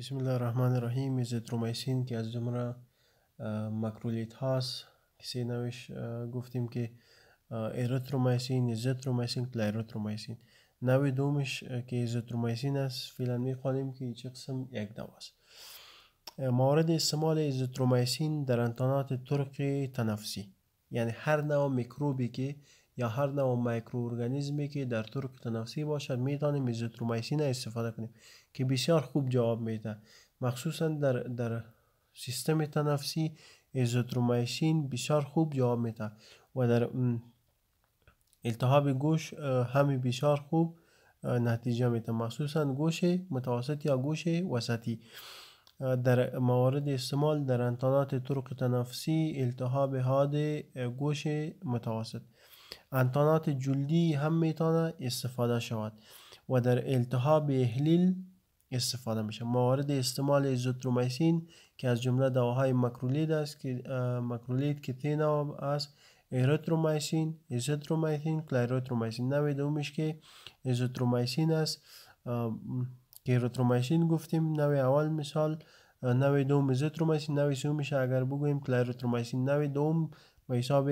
بسم الله الرحمن الرحیم ایزوترومایسین که از جمعه مکرولیت هاست کسی نوش گفتیم که ایروترومایسین ایزوترومایسین کلایروترومایسین نوی دومش که ایزوترومایسین است فعلا میخوانیم که چه قسم یک دوا است موارد استعمال ایزوترومایسین در انتانات ترقی تنفسی یعنی هر نوع میکروبی که یا هر نوع مایکروارگانیزمی که در طرق تنفسی باشد میتانیم ایزوترومایسین استفاده کنیم که بسیار خوب جواب میده مخصوصا در, در سیستم تنفسی ایزوترومایسین بسیار خوب جواب میده و در التهاب گوش همی بسیار خوب نتیجه میده مخصوصا گوش متوسط یا گوش وسطی در موارد استعمال در انتانات طرق تنفسی التهاب حاد گوش متوسط انتانات جلدی هم میتونه استفاده شود و در التهاب احلیل استفاده میشه موارد استعمال ایزوترومایسین که از جمله دواهای مکرولید است که مکرولید که از است ایروترومایسین ایزوترومایسین کلایروترومایسین نوع دومش که ایزوترومایسین است که ایروترومایسین گفتیم نوع اول مثال نوع دوم ایزوترومایسین نوع میشه اگر بگویم کلایروترومایسین نوع دوم به حساب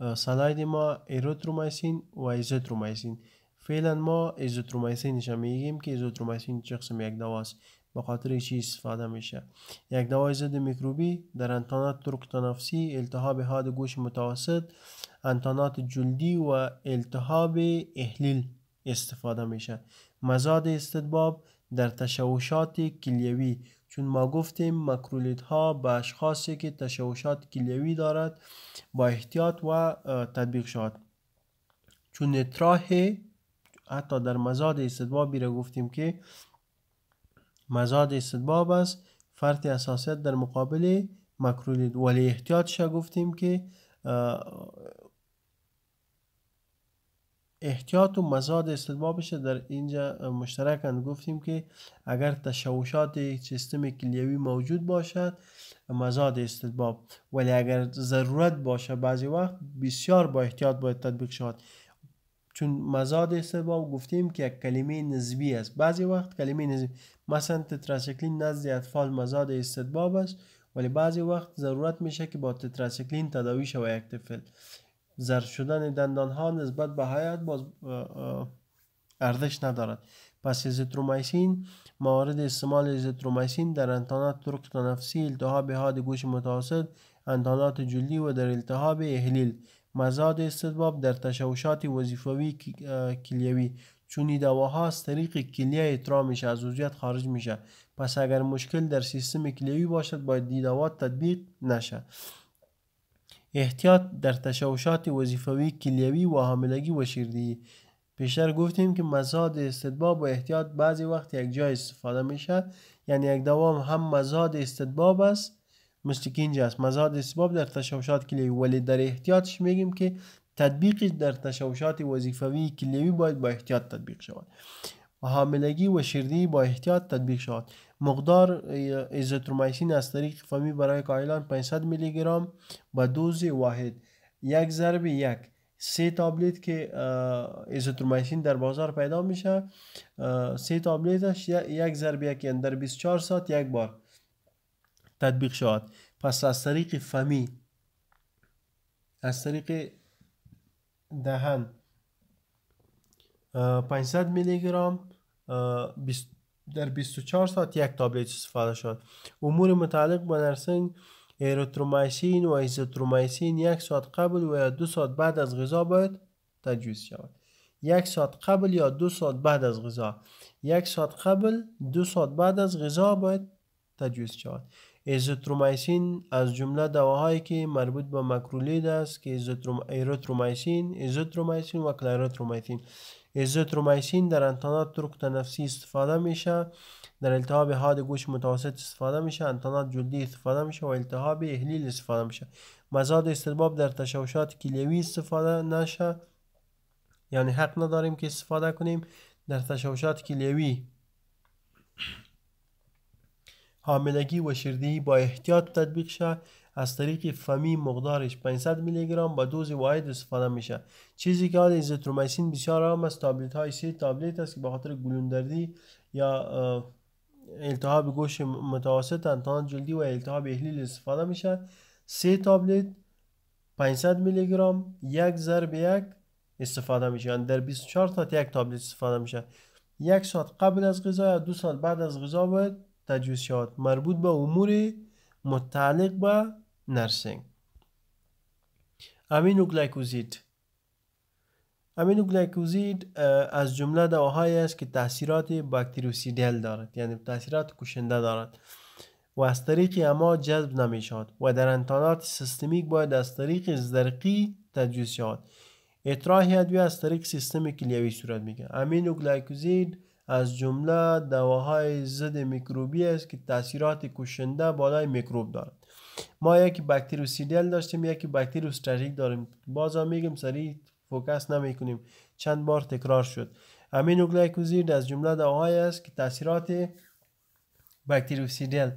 ما ایروترومایسین و ایزوترومایسین فعلا ما ایزوترومایسینش هم میگیم که ایزوترومایسین چه قسم یک دواست به خاطر چی استفاده میشه یک دوای ضد میکروبی در انتانات تنفسی التهاب حاد گوش متوسط انتانات جلدی و التهاب احلیل استفاده میشه مزاد استدباب در تشوشات کلیوی چون ما گفتیم مکرولیت ها به اشخاصی که تشوشات کلیوی دارد با احتیاط و تطبیق شد. چون اطراح حتی در مزاد استدبابی را گفتیم که مزاد استدباب است فرط اساسیت در مقابل مکرولیت ولی احتیاط شد گفتیم که احتیاط و مزاد استدبابش در اینجا مشترکند گفتیم که اگر تشوشات سیستم کلیوی موجود باشد مزاد استدباب ولی اگر ضرورت باشه بعضی وقت بسیار با احتیاط باید تطبیق شود چون مزاد استدباب گفتیم که یک کلمه نسبی است بعضی وقت کلمه نسبی مثلا تتراسیکلین نزد اطفال مزاد استدباب است ولی بعضی وقت ضرورت میشه که با تتراسیکلین تداوی شود یک زرد شدن دندان ها نسبت به حیات باز ارزش ندارد پس ازیترومایسین موارد استعمال ازیترومایسین در انتانات ترکت تنفسی التهاب حاد گوش متوسط انتانات جلی و در التهاب احلیل مزاد استدباب در تشوشات وظیفوی کلیوی چون دواها از طریق کلیه اترا میشه از عضویت خارج میشه پس اگر مشکل در سیستم کلیوی باشد باید دیدوات تطبیق نشه احتیاط در تشوشات وظیفوی کلیوی و حاملگی و شیردی پیشتر گفتیم که مزاد استدباب و احتیاط بعضی وقت یک جای استفاده میشه یعنی یک دوام هم مزاد استدباب است مثل است مزاد استباب در تشوشات کلیوی ولی در احتیاطش میگیم که تطبیقی در تشوشات وظیفوی کلیوی باید با احتیاط تطبیق شود و حاملگی و شیردی با احتیاط تطبیق شود مقدار ایزوترومایسین از طریق فمی برای کایلان 500 میلی گرم با دوز واحد یک ضرب یک سه تابلیت که ایزوترومایسین در بازار پیدا میشه سه تابلیتش یک ضرب یک یعنی در 24 ساعت یک بار تطبیق شد پس از طریق فمی از طریق دهن 500 میلی گرم در 24 ساعت یک تابلت استفاده شد امور متعلق به نرسنگ ایروترومایسین و ایزوترومایسین یک ساعت قبل و یا دو ساعت بعد از غذا باید تجویز شود یک ساعت قبل یا دو ساعت بعد از غذا یک ساعت قبل دو ساعت بعد از غذا باید تجویز شود ایزوترومایسین از جمله دواهایی که مربوط به مکرولید است که ایزوتروم... ایروترومایسین ایزوترومایسین و کلایروترومایسین ایزوترومایسین در انتانات ترک نفسی استفاده میشه در التهاب حاد گوش متوسط استفاده میشه انتانات جلدی استفاده میشه و التهاب اهلیل استفاده میشه مزاد استرباب در تشوشات کلیوی استفاده نشه یعنی حق نداریم که استفاده کنیم در تشوشات کلیوی حاملگی و شیردهی با احتیاط تطبیق شه از طریق فمی مقدارش 500 میلی گرم با دوز واحد استفاده میشه چیزی که آن ایزوترومایسین بسیار عام است تابلت های سه تابلت است که به خاطر گلوندردی یا التهاب گوش متوسط انتان جلدی و التهاب احلیل استفاده میشه سه تابلت 500 میلی گرم یک ضرب یک استفاده میشه یعنی در 24 تا یک تابلت استفاده میشه یک ساعت قبل از غذا یا دو ساعت بعد از غذا باید تجویزشات مربوط به امور متعلق به نرسنگ امینو امینوگلایکوزید از جمله دواهایی است که تاثیرات باکتریوسیدل دارد یعنی تاثیرات کشنده دارد و از طریق اما جذب نمی و در انتانات سیستمیک باید از طریق زرقی تجویز شود اطراح از طریق سیستم کلیوی صورت امینو امینوگلایکوزید از جمله دواهای ضد میکروبی است که تاثیرات کشنده بالای میکروب دارد ما یکی سیدیل داشتیم یکی بکتریوستاتیک داریم هم میگم سریع فوکس نمی کنیم چند بار تکرار شد امینوگلیکوزید از جمله دواهای است که تاثیرات سید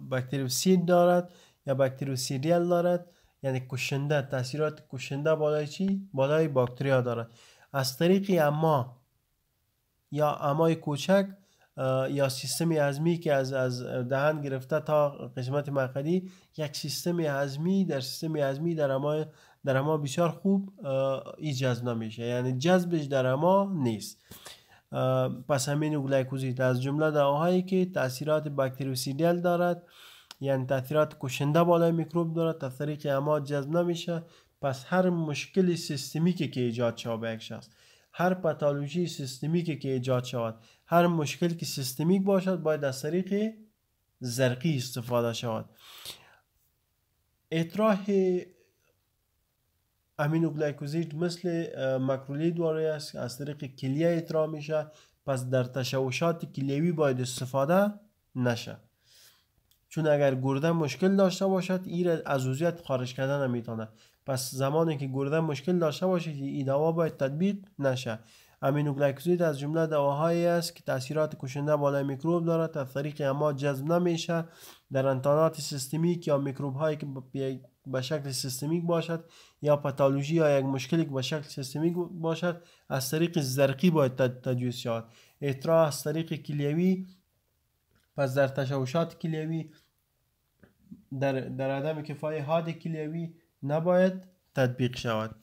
باکتری سید دارد یا دارد یعنی کشنده تاثیرات کشنده بالای چی بالای باکتریا دارد از طریق اما یا امای کوچک یا سیستم هضمی که از از دهن گرفته تا قسمت مقعدی یک سیستم هضمی در سیستم هضمی در اما در اما بسیار خوب ای جذب نمیشه یعنی جذبش در اما نیست پس همین گلایکوزیت از جمله دواهایی که تاثیرات باکتریوسیدیل دارد یعنی تاثیرات کشنده بالای میکروب دارد تا طریق اما جذب نمیشه پس هر مشکل سیستمیکی که ایجاد شود به یک شخص هر پاتولوژی سیستمیکی که ایجاد شود هر مشکل که سیستمیک باشد باید از طریق زرقی استفاده شود اطراح امینوگلایکوزید مثل مکرولی دواره است از طریق کلیه اطراح میشه پس در تشوشات کلیوی باید استفاده نشه چون اگر گرده مشکل داشته باشد ایر از عضویت خارج کردن نمیتونه پس زمانی که گرده مشکل داشته باشه که این دوا باید تطبیق نشه امینوگلیکوزید از جمله دواهایی است که تاثیرات کشنده بالای میکروب دارد از طریق اما جذب نمیشه در انتانات سیستمیک یا میکروب هایی که به شکل سیستمیک باشد یا پاتولوژی یا یک مشکلی که به شکل سیستمیک باشد از طریق زرقی باید تجویز شود اطراح از طریق کلیوی پس در تشوشات کلیوی در, در عدم کفای حاد کلیوی نباید تطبیق شود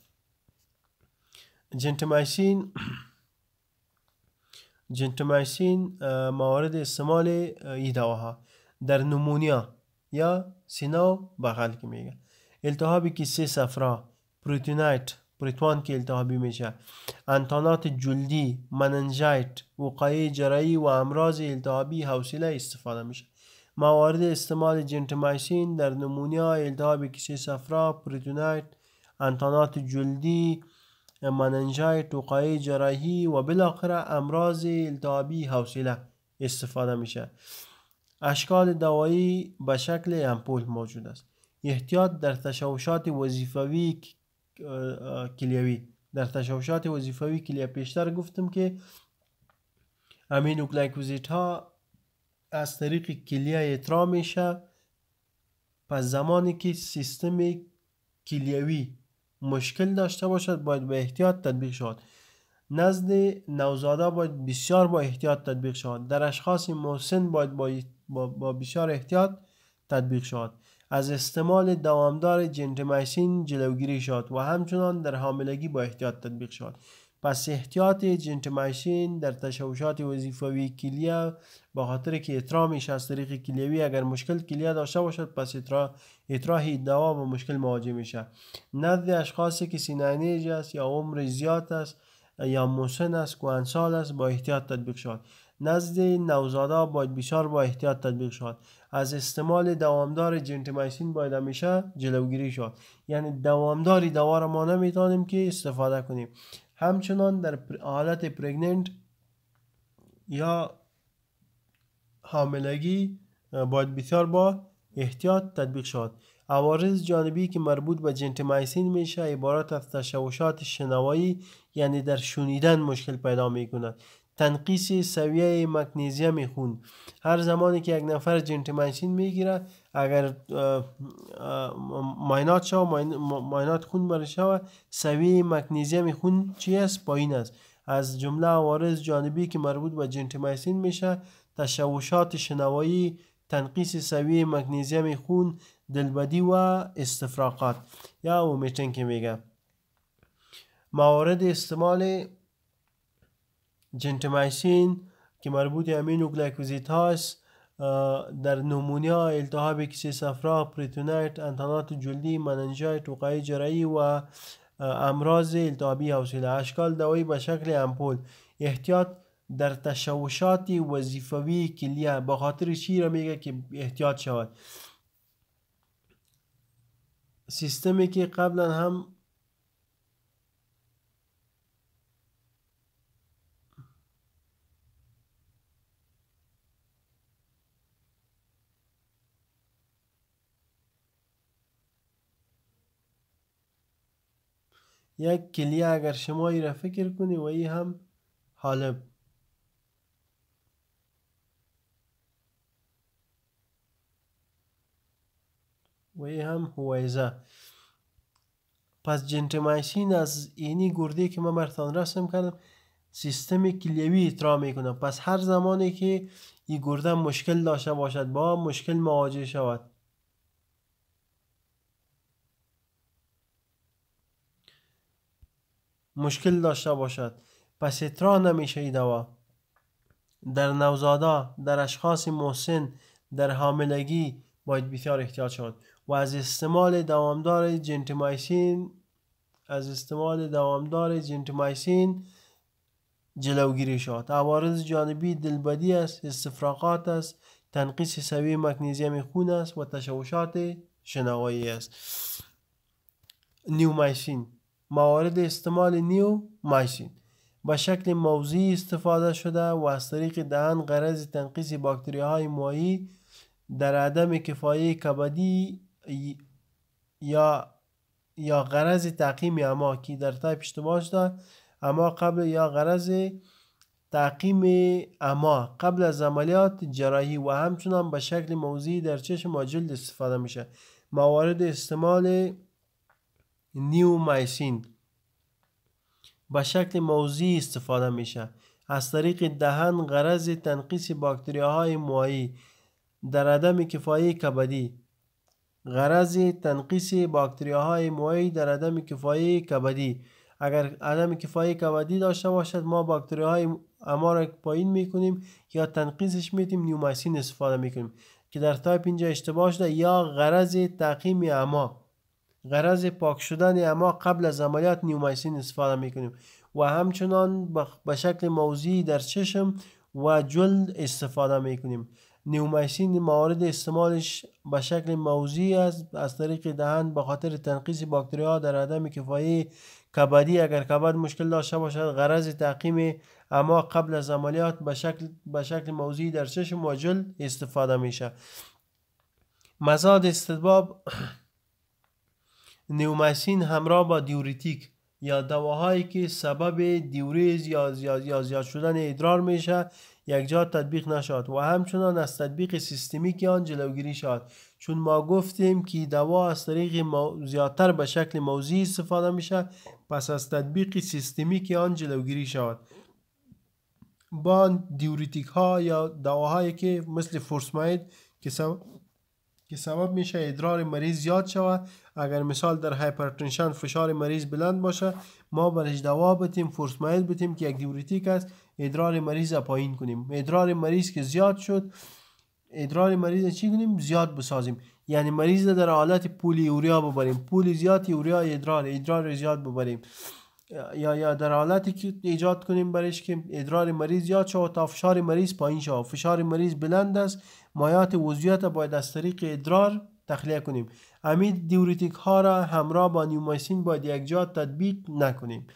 جنت موارد استعمال این دواها در نمونیا یا سیناو با بغل میگه التهابی که سه صفرا پروتونایت پروتوان که التهابی میشه انتانات جلدی مننجایت وقایع جرایی و امراض التهابی حوصله استفاده میشه موارد استعمال جنتمایسین در نمونیا التهاب کیسه صفرا پریتونایت، انتانات جلدی مننجای وقایع جراحی و بالاخره امراض التهابی حوصله استفاده میشه اشکال دوایی به شکل امپول موجود است احتیاط در تشوشات وظیفوی کلیوی در تشوشات وظیفوی کلیه پیشتر گفتم که امینوکلایکوزیت ها از طریق کلیه اطراع میشه پس زمانی که سیستم کلیوی مشکل داشته باشد باید به احتیاط تطبیق شود نزد نوزاده باید بسیار با احتیاط تطبیق شود در اشخاص محسن باید با, با بسیار احتیاط تطبیق شود از استعمال دوامدار جنتمایسین جلوگیری شد و همچنان در حاملگی با احتیاط تطبیق شد پس احتیاط جنت در تشوشات وظیفوی کلیه با خاطر که اطراح میشه از طریق کلیوی اگر مشکل کلیه داشته باشد پس اطراح اطراح دوا با مشکل مواجه میشه نزد اشخاصی که سینانیج است یا عمر زیاد است یا موسن است کوانسال است با احتیاط تطبیق شد نزد نوزادا باید بسیار با احتیاط تطبیق شد از استعمال دوامدار ماشین باید همیشه جلوگیری شد یعنی دوامداری دوا را ما نمیتونیم که استفاده کنیم همچنان در حالت پرگننت یا حاملگی باید بسیار با احتیاط تطبیق شود. عوارض جانبی که مربوط به جنتمایسین میشه عبارت از تشوشات شنوایی یعنی در شنیدن مشکل پیدا می کند تنقیص سویه مکنیزیم خون هر زمانی که یک نفر منشین میگیره اگر ماینات شو ماینات خون برای شو سویه مکنیزیم خون چی است پایین است از جمله عوارض جانبی که مربوط به منشین میشه تشوشات شنوایی تنقیص سویه مکنیزیم خون دلبدی و استفراقات یا اومیتن که میگه موارد استعمال جنتومایسین که مربوط گلیکوزیت هاست در ها، التحاب کیسه صفرا پریتونایت انتانات جلدی مننجایت وقایع جرایی و امراض التحابی حوصله اشکال دوایی به شکل امپول احتیاط در تشوشات وظیفوی کلیه بخاطر خاطر چی را میگه که احتیاط شود سیستمی که قبلا هم یک کلیه اگر شما ای را فکر کنی و ای هم حالب و ای هم هویزه پس جنتمایسین از اینی گرده که ما برتان رسم کردم سیستم کلیوی اطراع میکنم پس هر زمانی که این گرده مشکل داشته باشد با مشکل مواجه شود مشکل داشته باشد پس اطرا نمیشه ای دوا در نوزادا در اشخاص محسن در حاملگی باید بسیار احتیاط شد و از استعمال دوامدار جنتمایسین از استعمال دوامدار جنتمایسین جلوگیری شد عوارض جانبی دلبدی است استفراقات است تنقیص سوی مکنیزیم خون است و تشوشات شنوایی است نیومایسین موارد استعمال نیو ماشین به شکل موضعی استفاده شده و از طریق دهن غرض تنقیص باکتری های مایی در عدم کفایه کبدی یا یا غرض تعقیم اما که در تایپ اشتباه شده اما قبل یا غرض تعقیم اما قبل از عملیات جراحی و همچنان به شکل موضعی در چشم و جلد استفاده میشه موارد استعمال نیومایسین به شکل موضی استفاده میشه از طریق دهن غرض تنقیص باکتریاهای موایی در عدم کفایی کبدی غرض تنقیص باکتریاهای موایی در عدم کفایی کبدی اگر عدم کفایی کبدی داشته باشد ما باکتریاهای اما را پایین میکنیم یا تنقیصش میتیم نیومایسین استفاده میکنیم که در تایپ اینجا اشتباه شده یا غرض تعقیم اما غرض پاک شدن اما قبل از عملیات نیومایسین استفاده میکنیم و همچنان به شکل موضعی در چشم و جلد استفاده میکنیم نیومایسین موارد استعمالش به شکل موضعی است از طریق دهن به خاطر تنقیص باکتری ها در عدم کفایی کبدی اگر کبد مشکل داشته باشد غرض تعقیم اما قبل از عملیات به شکل, به شکل موضعی در چشم و جلد استفاده میشه مزاد استدباب نیوماسین همراه با دیوریتیک یا دواهایی که سبب دیوریز یا زیاد, زیاد شدن ادرار میشه یک جا تطبیق نشد و همچنان از تطبیق سیستمیک آن جلوگیری شد چون ما گفتیم که دوا از طریق زیادتر به شکل موضعی استفاده میشه پس از تطبیق سیستمیک آن جلوگیری شود با دیوریتیک ها یا دواهایی که مثل فورسماید که که سبب میشه ادرار مریض زیاد شود اگر مثال در هایپرتنشن فشار مریض بلند باشه ما برش دوا بتیم فورس مایل بتیم که دیوریتیک است ادرار مریض پایین کنیم ادرار مریض که زیاد شد ادرار مریض چی کنیم زیاد بسازیم یعنی مریض در حالت پولی اوریا ببریم پولی زیاد اوریا ادرار ادرار زیاد ببریم یا یا در حالتی که ایجاد کنیم برش که ادرار مریض زیاد شود تا فشار مریض پایین شود فشار مریض بلند است مایات را باید از طریق ادرار تخلیه کنیم امید دیوریتیک ها را همراه با نیومایسین باید یکجا تطبیق نکنیم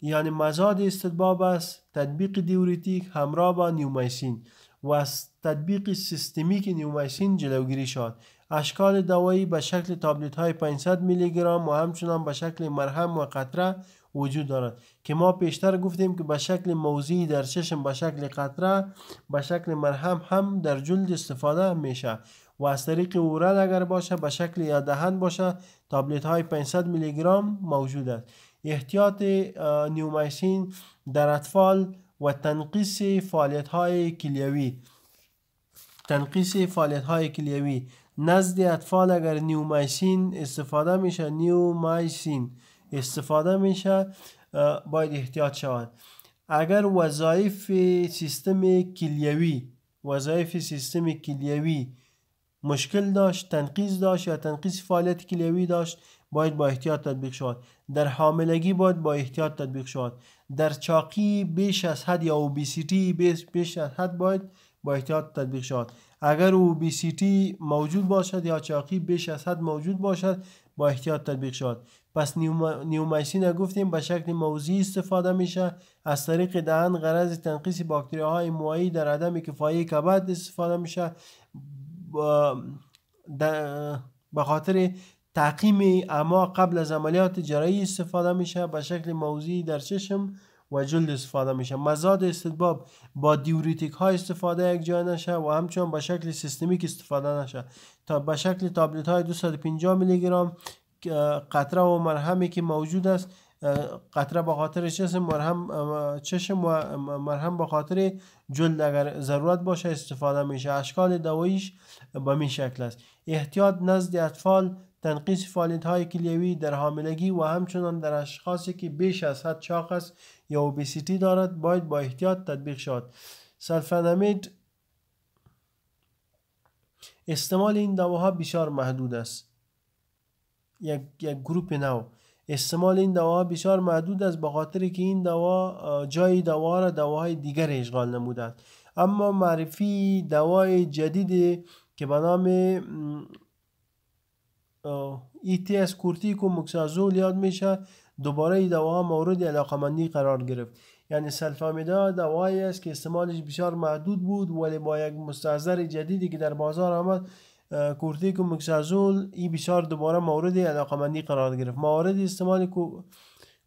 یعنی مزاد استدباب است تطبیق دیوریتیک همراه با نیومایسین و از تطبیق سیستمیک نیومایسین جلوگیری شد اشکال دوایی به شکل تابلت های 500 میلی گرم و همچنان به شکل مرهم و قطره وجود دارد که ما پیشتر گفتیم که به شکل موزی در ششم به شکل قطره به شکل مرهم هم در جلد استفاده میشه و از طریق اورل اگر باشه به شکل یا باشه تابلت های 500 میلی موجود است احتیاط نیومایسین در اطفال و تنقیص فعالیت های کلیوی تنقیص فعالیت های کلیوی نزد اطفال اگر نیومایسین استفاده میشه نیومایسین استفاده میشه باید احتیاط شود اگر وظایف سیستم کلیوی وظایف سیستم کلیوی مشکل داشت تنقیز داشت یا تنقیز فعالیت کلیوی داشت باید با احتیاط تطبیق شود در حاملگی باید با احتیاط تطبیق شود در چاقی بیش از حد یا اوبیسیتی بیش از حد باید با احتیاط تطبیق شود اگر اوبیسیتی موجود باشد یا چاقی بیش از حد موجود باشد با احتیاط تطبیق شود پس نیومایسین را گفتیم به شکل موضعی استفاده میشه از طریق دهن غرض تنقیص باکتری های موایی در عدم کفایی کبد استفاده میشه به خاطر تعقیم اما قبل از عملیات جرایی استفاده میشه به شکل موضعی در چشم و جلد استفاده میشه مزاد استدباب با دیوریتیک ها استفاده یک جای نشه و همچنان به شکل سیستمیک استفاده نشه به شکل تابلت های 250 میلی گرام قطره و مرهمی که موجود است قطره به خاطر چشم مرهم چشم و مرهم به خاطر جلد اگر ضرورت باشه استفاده میشه اشکال دواییش به این شکل است احتیاط نزد اطفال تنقیص فعالیت های کلیوی در حاملگی و همچنان در اشخاصی که بیش از حد است یا اوبیسیتی دارد باید با احتیاط تطبیق شود سلفنامید استعمال این دواها بسیار محدود است یک, یک گروپ نو استعمال این دواها بسیار محدود است به خاطر که این دوا جای دوا را دواهای دیگر اشغال نمودند اما معرفی دوای جدید که به نام از کورتیک و مکسازول یاد میشه دوباره این دواها مورد علاقمندی قرار گرفت یعنی سلفامیدا دوایی است که استعمالش بسیار محدود بود ولی با یک مستحضر جدیدی که در بازار آمد کورتیک و مکسازول این بسیار دوباره مورد علاقمندی قرار گرفت موارد استعمال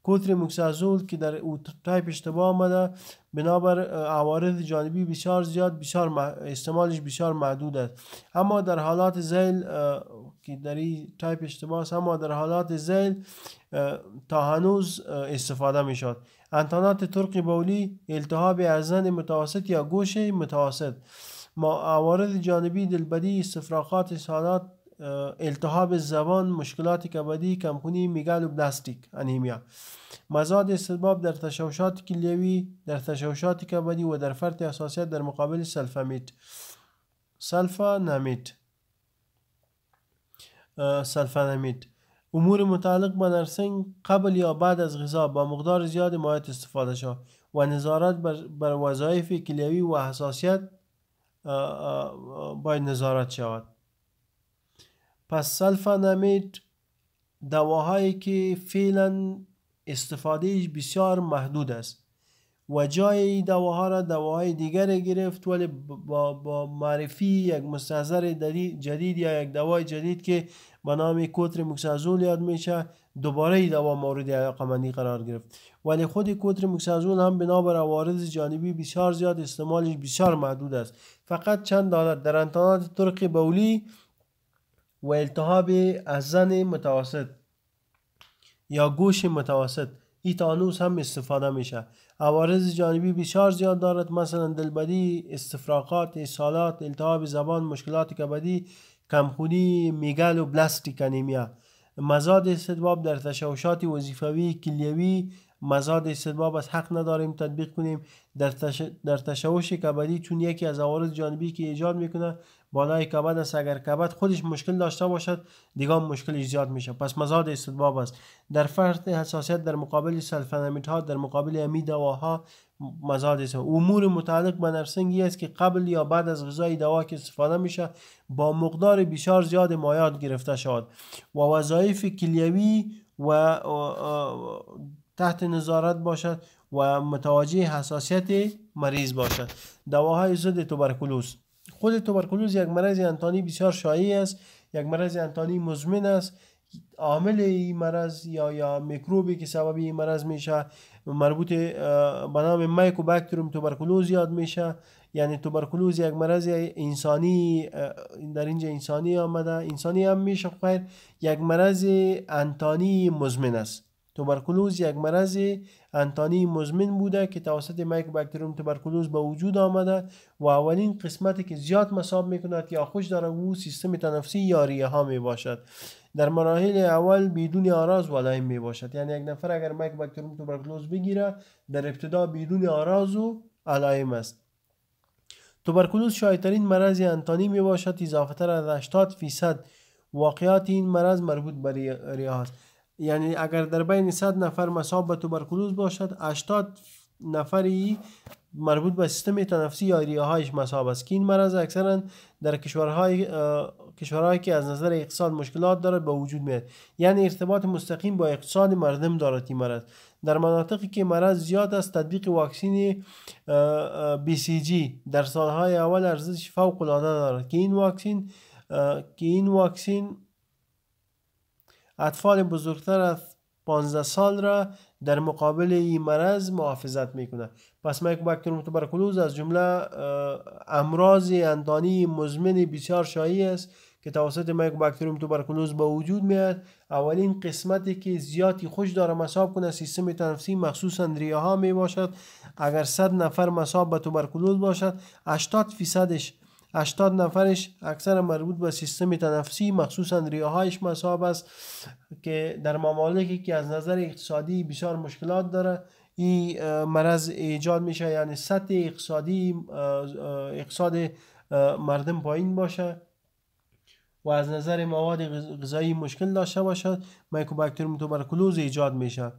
کوتر مکسازول که در او تایپ اشتباه آمده بنابر عوارض جانبی بسیار زیاد بسیار استعمالش بسیار محدود است اما در حالات زیل که در این تایپ اشتباه است اما در حالات زیل تا هنوز استفاده می انتانات ترقی بولی التهاب ازن متوسط یا گوش متوسط عوارض جانبی دلبدی، استفراقات سالات التهاب زبان مشکلات کبدی کمپونی میگال و بلاستیک انیمیا مزاد استباب در تشوشات کلیوی در تشوشات کبدی و در فرط اساسیت در مقابل سلفامیت سلفانامیت سلفانامیت امور متعلق به نرسنگ قبل یا بعد از غذا با مقدار زیاد مایت استفاده شد و نظارت بر, وظایف کلیوی و حساسیت باید نظارت شود پس سلفانامید دواهایی که فعلا استفادهش بسیار محدود است و جای دواها را دواهای دیگر گرفت ولی با, با معرفی یک مستحضر جدید یا یک دوای جدید که به نام کوتر مکسازول یاد میشه دوباره دوا مورد علاقمندی قرار گرفت ولی خود کوتر مکسازول هم بنابر عوارض جانبی بسیار زیاد استعمالش بسیار محدود است فقط چند دارد در انتانات ترق بولی و التحاب از زن متوسط یا گوش متوسط ایتانوس هم استفاده میشه عوارض جانبی بسیار زیاد دارد مثلا دلبدی استفراقات، اصالات التهاب زبان مشکلات کبدی کمخونی میگل و بلاستیک انیمیا مزاد استدباب در تشوشات وظیفوی کلیوی مزاد استدباب از حق نداریم تطبیق کنیم در, در تشوش کبدی چون یکی از عوارض جانبی که ایجاد میکنه بالای کبد است اگر کبد خودش مشکل داشته باشد دیگه مشکل زیاد میشه پس مزاد استدباب است در فرد حساسیت در مقابل سلفنامیت ها در مقابل امی دواها مزاد است امور متعلق به نرسنگی است که قبل یا بعد از غذای دوا که استفاده میشه با مقدار بسیار زیاد مایات گرفته شود و وظایف کلیوی و تحت نظارت باشد و متوجه حساسیت مریض باشد دواهای ضد توبرکلوز خود توبرکلوز یک مرض انتانی بسیار شایع است یک مرض انتانی مزمن است عامل این مرض یا یا میکروبی که سبب این مرض میشه مربوط به نام مایکوباکتریوم توبرکلوز یاد میشه یعنی توبرکلوز یک مرض انسانی در اینجا انسانی آمده انسانی هم میشه خب خیر یک مرض انتانی مزمن است توبرکلوز یک مرض انتانی مزمن بوده که توسط بکتروم توبرکلوز به وجود آمده و اولین قسمتی که زیاد مصاب میکند یا خوش داره او سیستم تنفسی یا ریه ها می باشد در مراحل اول بدون آراز ولایم می باشد یعنی یک نفر اگر بکتروم توبرکلوز بگیره در ابتدا بدون آراز و علائم است توبرکلوز شایدترین مرض انتانی می باشد اضافه تر از 80 فیصد واقعات این مرض مربوط به ریه است یعنی اگر در بین 100 نفر مصاب به توبرکلوز باشد 80 نفری مربوط به سیستم تنفسی یا هایش مصاب است که این مرض اکثرا در کشورهای کشورهایی که از نظر اقتصاد مشکلات دارد به وجود میاد یعنی ارتباط مستقیم با اقتصاد مردم دارد این مرض در مناطقی که مرض زیاد است تطبیق واکسین جی در سالهای اول ارزش فوق العاده دارد که این واکسین که این واکسین اطفال بزرگتر از 15 سال را در مقابل این مرض محافظت میکنه پس باکتریوم توبرکولوز از جمله امراض اندانی مزمن بسیار شایی است که توسط بکتروم توبرکولوز به وجود میاد اولین قسمتی که زیادی خوش داره مصاب کنه سیستم تنفسی مخصوصا ریه ها می اگر صد نفر مصاب به باشد 80 فیصدش 80 نفرش اکثر مربوط به سیستم تنفسی مخصوصا ریاهایش مصاب است که در ممالکی که از نظر اقتصادی بسیار مشکلات داره این مرض ایجاد میشه یعنی سطح اقتصادی اقتصاد مردم پایین باشه و از نظر مواد غذایی مشکل داشته باشد باکتری توبرکلوز ایجاد میشه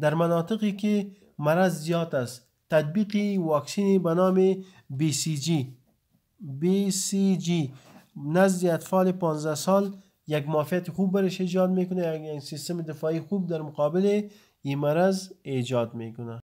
در مناطقی که مرض زیاد است تطبیق واکسینی به نام BCG BCG نزد اطفال 15 سال یک مافیت خوب برش ایجاد میکنه یک سیستم دفاعی خوب در مقابل این مرض ایجاد میکنه